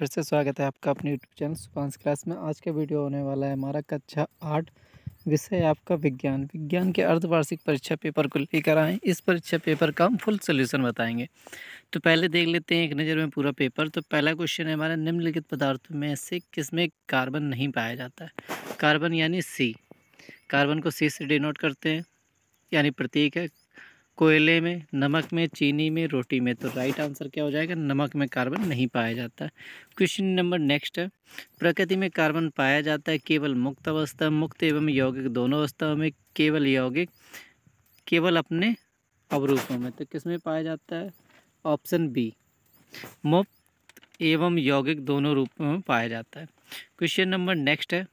फिर से स्वागत है आपका अपने यूट्यूब चैनल सुपांस क्लास में आज का वीडियो होने वाला है हमारा कक्षा आठ विषय आपका विज्ञान विज्ञान के अर्धवार्षिक परीक्षा पेपर को लेकर आए इस परीक्षा पेपर का हम फुल सोल्यूशन बताएंगे तो पहले देख लेते हैं एक नज़र में पूरा पेपर तो पहला क्वेश्चन है हमारा निम्नलिखित पदार्थों में से किस में कार्बन नहीं पाया जाता है कार्बन यानी सी कार्बन को सी से डिनोट करते हैं यानी प्रतीक है कोयले में नमक में चीनी में रोटी में तो राइट आंसर क्या हो जाएगा नमक में कार्बन नहीं पाया जाता क्वेश्चन नंबर नेक्स्ट है प्रकृति में कार्बन पाया जाता है केवल मुक्त अवस्था मुक्त एवं यौगिक दोनों अवस्थाओं में केवल यौगिक केवल अपने अवरूपों में तो किस में पाया जाता है ऑप्शन बी मुक्त एवं यौगिक दोनों रूपों में पाया जाता है क्वेश्चन नंबर नेक्स्ट है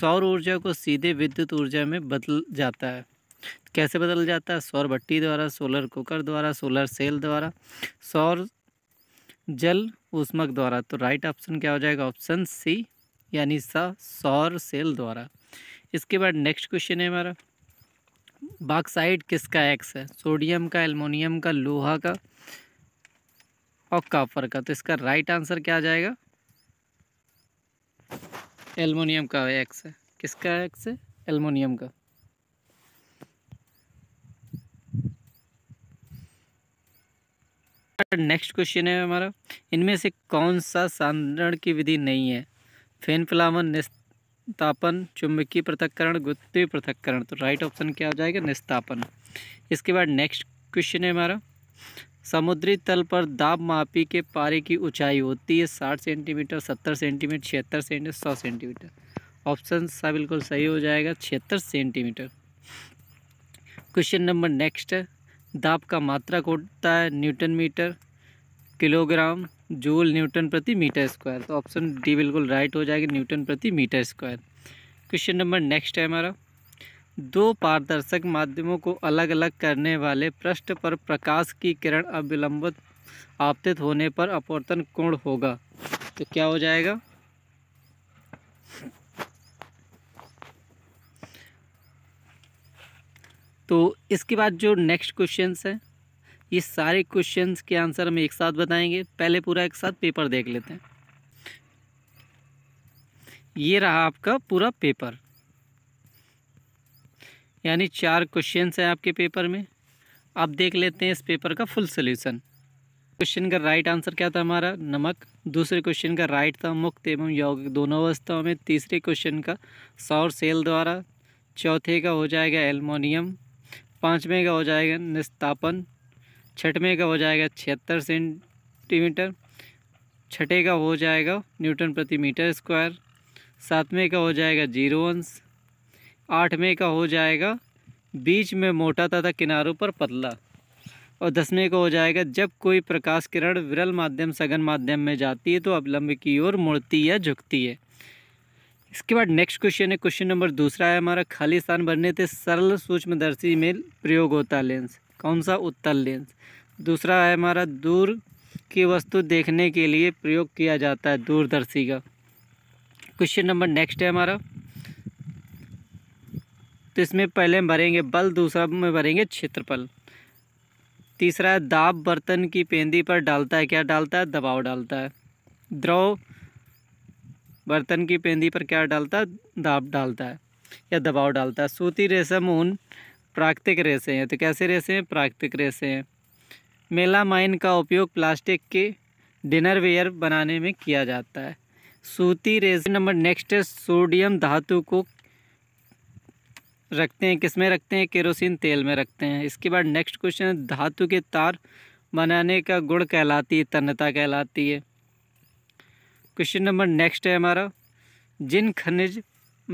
सौर ऊर्जा को सीधे विद्युत ऊर्जा में बदल जाता है कैसे बदल जाता है सौर भट्टी द्वारा सोलर कुकर द्वारा सोलर सेल द्वारा सौर जल उष्मक द्वारा तो राइट ऑप्शन क्या हो जाएगा ऑप्शन सी यानी सा सौर सेल द्वारा इसके बाद नेक्स्ट क्वेश्चन है हमारा बाक्साइड किसका एक्स है सोडियम का एलमोनियम का लोहा का और कापर का तो इसका राइट आंसर क्या आ जाएगा एलमोनियम का एक्स है किसका एक्स है एलमोनियम का नेक्स्ट क्वेश्चन है हमारा इनमें से कौन सा सांद्रण की विधि नहीं है फेन फैलावन निस्तापन चुंबकीय पृथककरण गुत्ती पृथककरण तो राइट ऑप्शन क्या हो जाएगा निस्तापन इसके बाद नेक्स्ट क्वेश्चन है हमारा समुद्री तल पर दाब मापी के पारे की ऊंचाई होती है साठ सेंटीमीटर सत्तर सेंटीमीटर छिहत्तर सेंटीमीटर सौ सेंटीमीटर ऑप्शन सा बिल्कुल सही हो जाएगा छिहत्तर सेंटीमीटर क्वेश्चन नंबर नेक्स्ट है दाब का मात्रक होता है newton metre kilogram joule newton प्रति मीटर स्क्वायर तो ऑप्शन डी बिल्कुल राइट हो जाएगी न्यूटन प्रति metre square question number next है हमारा दो पारदर्शक माध्यमों को अलग अलग करने वाले पृष्ठ पर प्रकाश की किरण अविलंबित आपतित होने पर अपवर्तन कोण होगा तो क्या हो जाएगा तो इसके बाद जो नेक्स्ट क्वेश्चन है ये सारे क्वेश्चन के आंसर हम एक साथ बताएंगे पहले पूरा एक साथ पेपर देख लेते हैं ये रहा आपका पूरा पेपर यानी चार क्वेश्चन हैं आपके पेपर में आप देख लेते हैं इस पेपर का फुल सोल्यूशन क्वेश्चन का राइट आंसर क्या था हमारा नमक दूसरे क्वेश्चन का राइट था मुक्त एवं यौगिक दोनों अवस्थाओं में तीसरे क्वेश्चन का सौर सेल द्वारा चौथे का हो जाएगा एल्मोनियम पाँचवें का हो जाएगा निस्तापन छठवें का हो जाएगा छिहत्तर सेंटीमीटर छठे का हो जाएगा न्यूटन प्रति मीटर स्क्वायर सातवें का हो जाएगा जीरो अंश आठवें का हो जाएगा बीच में मोटा तथा किनारों पर पतला और दसवें का हो जाएगा जब कोई प्रकाश किरण विरल माध्यम सघन माध्यम में जाती है तो अवलंब की ओर मुड़ती या झुकती है इसके बाद नेक्स्ट क्वेश्चन है क्वेश्चन नंबर दूसरा है हमारा खाली स्थान भरने से सरल सूक्ष्मदर्शी में प्रयोग होता लेंस कौन सा उत्तल लेंस दूसरा है हमारा दूर की वस्तु देखने के लिए प्रयोग किया जाता है दूरदर्शी का क्वेश्चन नंबर नेक्स्ट है हमारा तो इसमें पहले हम भरेंगे बल दूसरा में भरेंगे क्षेत्रफल तीसरा है दाब बर्तन की पेंदी पर डालता है क्या डालता है दबाव डालता है द्रव बर्तन की पेंदी पर क्या डालता है दाब डालता है या दबाव डालता है सूती रेशम ऊन प्राकृतिक रेशे हैं तो कैसे रेशे हैं प्राकृतिक रेशे हैं मेलामाइन का उपयोग प्लास्टिक के डिनर वेयर बनाने में किया जाता है सूती रेशे नंबर नेक्स्ट है सोडियम धातु को रखते हैं किस में रखते हैं केरोसिन तेल में रखते हैं इसके बाद नेक्स्ट क्वेश्चन है धातु के तार बनाने का गुण कहलाती है तन्नता कहलाती है क्वेश्चन नंबर नेक्स्ट है हमारा जिन खनिज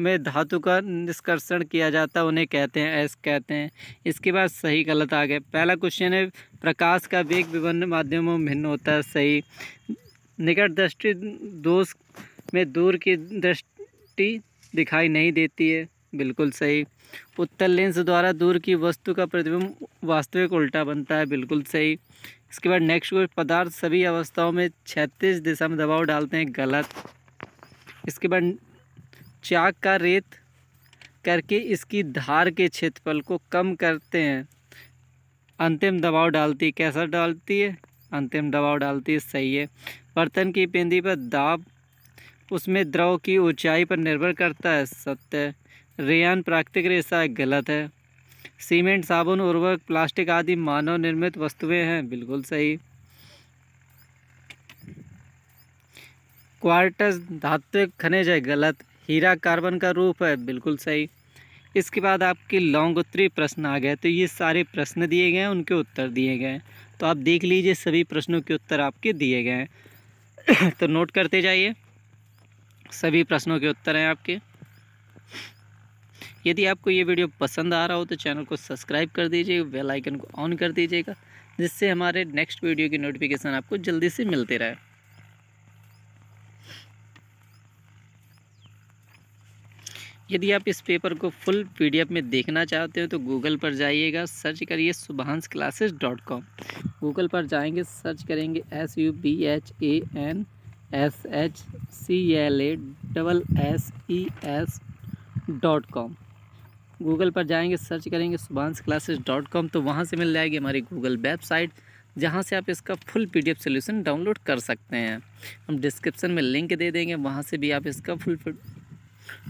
में धातु का निष्कर्षण किया जाता है उन्हें कहते हैं ऐस कहते हैं इसके बाद सही गलत आ गए पहला क्वेश्चन है प्रकाश का वेग विभिन्न माध्यमों में भिन्न होता है सही निकट दृष्टि दोष में दूर की दृष्टि दिखाई नहीं देती है बिल्कुल सही उत्तर लेंस द्वारा दूर की वस्तु का प्रतिबिंब वास्तविक उल्टा बनता है बिल्कुल सही इसके बाद नेक्स्ट को पदार्थ सभी अवस्थाओं में छत्तीस दिशा में दबाव डालते हैं गलत इसके बाद चाक का रेत करके इसकी धार के क्षेत्रफल को कम करते हैं अंतिम दबाव डालती है कैसा डालती है अंतिम दबाव डालती है सही है बर्तन की पेंदी पर दाब उसमें द्रव की ऊंचाई पर निर्भर करता है सत्य रेयान प्राकृतिक रेशा गलत है सीमेंट साबुन उर्वरक प्लास्टिक आदि मानव निर्मित वस्तुएं हैं बिल्कुल सही क्वार्टस धात्विक खनिज है गलत हीरा कार्बन का रूप है बिल्कुल सही इसके बाद आपकी लॉन्ग उत्तरी प्रश्न आ गए तो ये सारे प्रश्न दिए गए हैं उनके उत्तर दिए गए हैं तो आप देख लीजिए सभी प्रश्नों के उत्तर आपके दिए गए हैं तो नोट करते जाइए सभी प्रश्नों के उत्तर हैं आपके यदि आपको ये वीडियो पसंद आ रहा हो तो चैनल को सब्सक्राइब कर दीजिए बेल आइकन को ऑन कर दीजिएगा जिससे हमारे नेक्स्ट वीडियो की नोटिफिकेशन आपको जल्दी से मिलते रहे यदि आप इस पेपर को फुल पीडीएफ में देखना चाहते हो तो गूगल पर जाइएगा सर्च करिए Subhansh classes dot com Google पर जाएंगे सर्च करेंगे S U B H A N S H C L A double S E S dot com Google पर जाएंगे सर्च करेंगे सुबांस क्लासेस डॉट कॉम तो वहाँ से मिल जाएगी हमारी गूगल वेबसाइट जहाँ से आप इसका full P D solution download कर सकते हैं हम डिस्क्रिप्शन में लिंक दे देंगे वहाँ से भी आप इसका फुल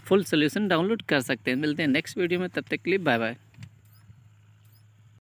फुल सोल्यूशन डाउनलोड कर सकते हैं मिलते हैं नेक्स्ट वीडियो में तब तक के लिए बाय बाय